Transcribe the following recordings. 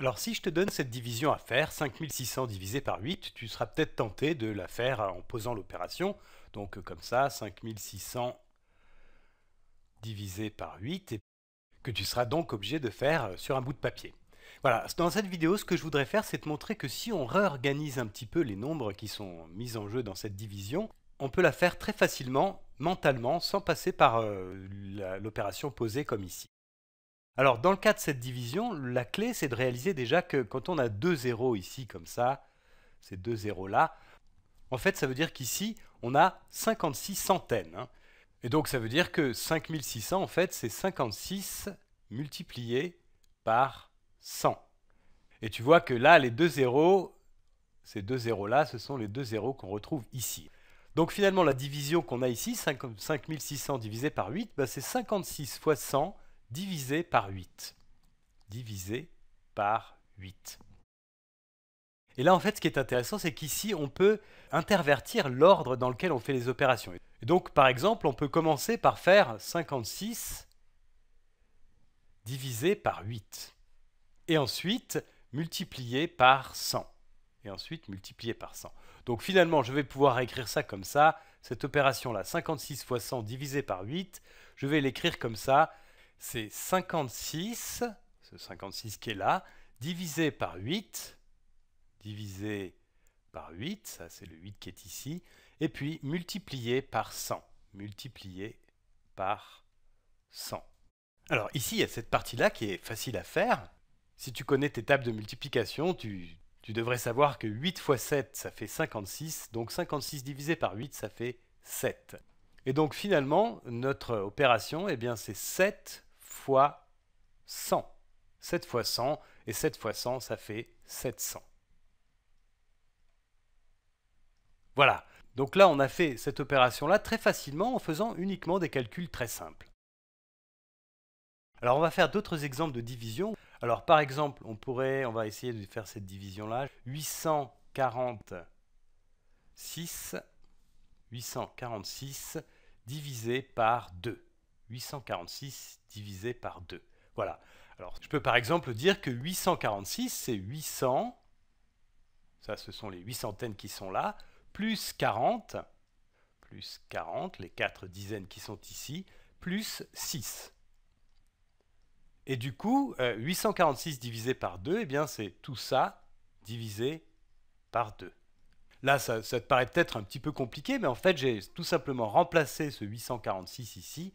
Alors si je te donne cette division à faire, 5600 divisé par 8, tu seras peut-être tenté de la faire euh, en posant l'opération. Donc euh, comme ça, 5600 divisé par 8, et que tu seras donc obligé de faire euh, sur un bout de papier. Voilà, dans cette vidéo, ce que je voudrais faire, c'est te montrer que si on réorganise un petit peu les nombres qui sont mis en jeu dans cette division, on peut la faire très facilement, mentalement, sans passer par l'opération posée comme ici. Alors, dans le cas de cette division, la clé, c'est de réaliser déjà que quand on a deux zéros ici, comme ça, ces deux zéros-là, en fait, ça veut dire qu'ici, on a 56 centaines. Hein. Et donc, ça veut dire que 5600, en fait, c'est 56 multiplié par 100. Et tu vois que là, les deux zéros, ces deux zéros-là, ce sont les deux zéros qu'on retrouve ici. Donc finalement, la division qu'on a ici, 5600 divisé par 8, bah, c'est 56 fois 100 divisé par 8. Divisé par 8. Et là, en fait, ce qui est intéressant, c'est qu'ici, on peut intervertir l'ordre dans lequel on fait les opérations. donc, par exemple, on peut commencer par faire 56 divisé par 8. Et ensuite, multiplier par 100. Et ensuite, multiplier par 100. Donc finalement, je vais pouvoir écrire ça comme ça. Cette opération-là, 56 fois 100 divisé par 8, je vais l'écrire comme ça c'est 56, ce 56 qui est là, divisé par 8, divisé par 8, ça c'est le 8 qui est ici, et puis multiplié par 100, multiplié par 100. Alors ici, il y a cette partie-là qui est facile à faire. Si tu connais tes tables de multiplication, tu, devrais savoir que 8 fois 7, ça fait 56, donc 56 divisé par 8, ça fait 7. Et donc finalement, notre opération, eh c'est 7 fois 100. 7 fois 100, et 7 fois 100, ça fait 700. Voilà. Donc là, on a fait cette opération-là très facilement en faisant uniquement des calculs très simples. Alors on va faire d'autres exemples de division. Alors par exemple, on pourrait, on va essayer de faire cette division-là. 846, 846 divisé par 2. 846 divisé par 2. Voilà. Alors, je peux par exemple dire que 846, c'est 800, ça ce sont les 8 centaines qui sont là, plus 40, plus 40, les 4 dizaines qui sont ici, plus 6. Et du coup, 846 euh, divisé par 2, eh bien c'est tout ça divisé par 2. Là, ça, ça te paraît peut-être un petit peu compliqué, mais en fait, j'ai tout simplement remplacé ce 846 ici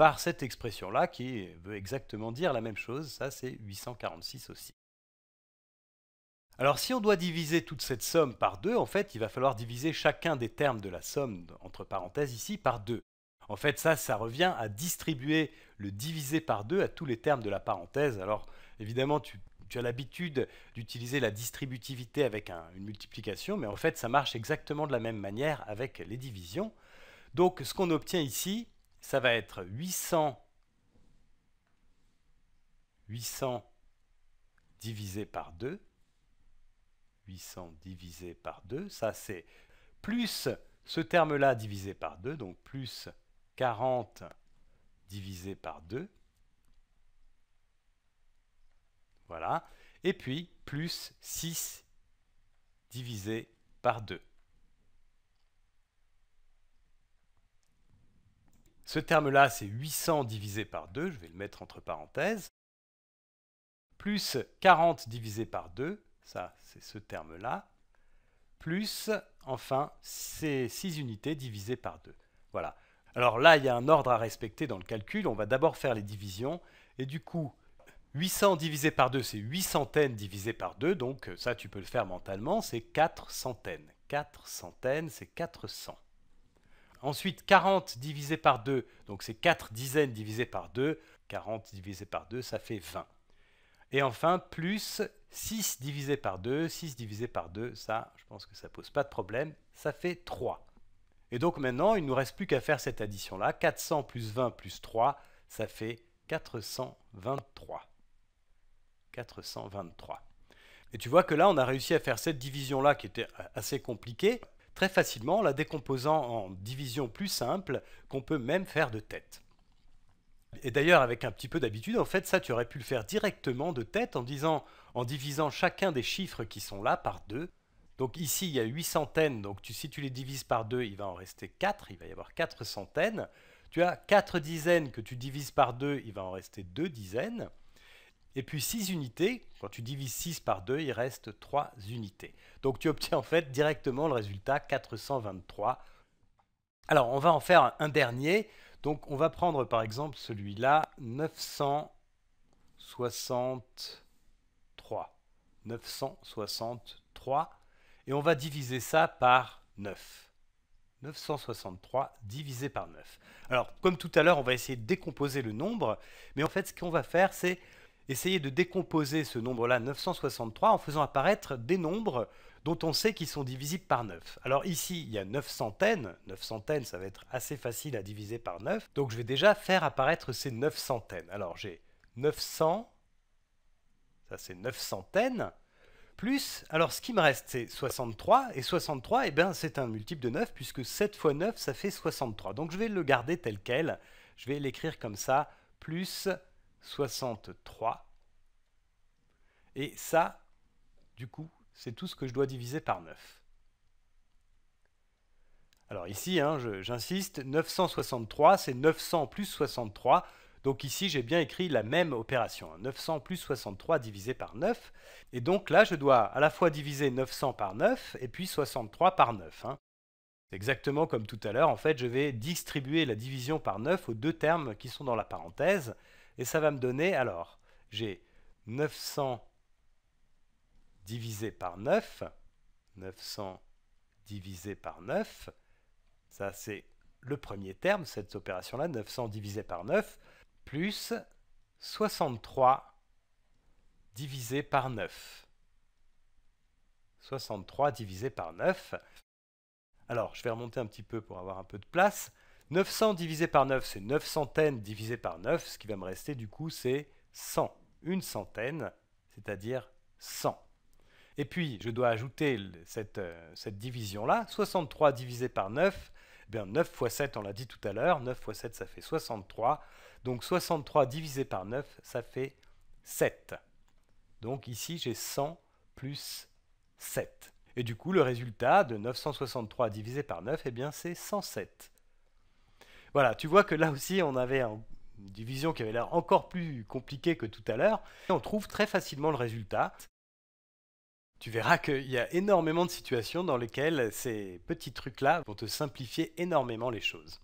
par cette expression-là qui veut exactement dire la même chose, ça c'est 846 aussi. Alors si on doit diviser toute cette somme par 2, en fait, il va falloir diviser chacun des termes de la somme, entre parenthèses ici, par 2. En fait, ça, ça revient à distribuer le divisé par 2 à tous les termes de la parenthèse. Alors évidemment, tu, as l'habitude d'utiliser la distributivité avec une multiplication, mais en fait, ça marche exactement de la même manière avec les divisions. Donc ce qu'on obtient ici, ça va être 800, 800 divisé par 2. 800 divisé par 2, ça c'est plus ce terme-là divisé par 2, donc plus 40 divisé par 2. Voilà. Et puis, plus 6 divisé par 2. Ce terme-là, c'est 800 divisé par 2, je vais le mettre entre parenthèses, plus 40 divisé par 2, ça c'est ce terme-là, plus, enfin, ces 6 unités divisées par 2. Voilà. Alors là, il y a un ordre à respecter dans le calcul. On va d'abord faire les divisions. Et du coup, 800 divisé par 2, c'est 8 centaines divisé par 2. Donc ça, tu peux le faire mentalement. C'est 4 centaines. 4 centaines, c'est 400 ensuite, 40 divisé par 2, donc c'est 4 dizaines divisé par 2. 40 divisé par 2, ça fait 20. Et enfin, plus 6 divisé par 2. 6 divisé par 2, ça, je pense que ça ne pose pas de problème. Ça fait 3. Et donc maintenant, il ne nous reste plus qu'à faire cette addition-là. 400 plus 20 plus 3, ça fait 423. 423. Et tu vois que là, on a réussi à faire cette division-là qui était assez compliquée très facilement en la décomposant en divisions plus simples qu'on peut même faire de tête. Et d'ailleurs, avec un petit peu d'habitude, en fait, ça, tu aurais pu le faire directement de tête en, disant, en divisant chacun des chiffres qui sont là par deux. Donc ici, il y a 8 centaines, donc si tu les divises par 2, il va en rester 4, il va y avoir 4 centaines. Tu as 4 dizaines que tu divises par 2, il va en rester 2 dizaines. Et puis 6 unités, quand tu divises 6 par 2, il reste 3 unités. Donc tu obtiens en fait directement le résultat 423. Alors on va en faire un dernier. Donc on va prendre par exemple celui-là, 963. 963. Et on va diviser ça par 9. 963 divisé par 9. Alors comme tout à l'heure, on va essayer de décomposer le nombre. Mais en fait, ce qu'on va faire, c'est essayer de décomposer ce nombre-là, 963, en faisant apparaître des nombres dont on sait qu'ils sont divisibles par 9. Alors ici, il y a 9 centaines. 9 centaines, ça va être assez facile à diviser par 9. Donc je vais déjà faire apparaître ces 9 centaines. Alors j'ai 900, ça c'est 9 centaines, plus, alors ce qui me reste, c'est 63. Et 63, eh ben, c'est un multiple de 9, puisque 7 fois 9, ça fait 63. Donc je vais le garder tel quel. Je vais l'écrire comme ça, plus 63. Et ça, du coup, c'est tout ce que je dois diviser par 9. Alors ici, hein, j'insiste, 963, c'est 900 plus 63. Donc ici, j'ai bien écrit la même opération, 900 hein, plus 63 divisé par 9. Et donc là, je dois à la fois diviser 900 par 9 et puis 63 par 9. Hein. C'est Exactement comme tout à l'heure, en fait, je vais distribuer la division par 9 aux deux termes qui sont dans la parenthèse. Et ça va me donner, alors, j'ai 900 divisé par 9, 900 divisé par 9, ça c'est le premier terme, cette opération-là, 900 divisé par 9, plus 63 divisé par 9. 63 divisé par 9. Alors, je vais remonter un petit peu pour avoir un peu de place. 900 divisé par 9, c'est 9 centaines divisé par 9. Ce qui va me rester, du coup, c'est 100. Une centaine, c'est-à-dire 100. Et puis, je dois ajouter euh, cette, division-là. 63 divisé par 9, eh bien 9 fois 7, on l'a dit tout à l'heure. 9 fois 7, ça fait 63. Donc 63 divisé par 9, ça fait 7. Donc ici, j'ai 100 plus 7. Et du coup, le résultat de 963 divisé par 9, eh bien, c'est 107 voilà, tu vois que là aussi, on avait une division qui avait l'air encore plus compliquée que tout à l'heure. On trouve très facilement le résultat. Tu verras qu'il y a énormément de situations dans lesquelles ces petits trucs-là vont te simplifier énormément les choses.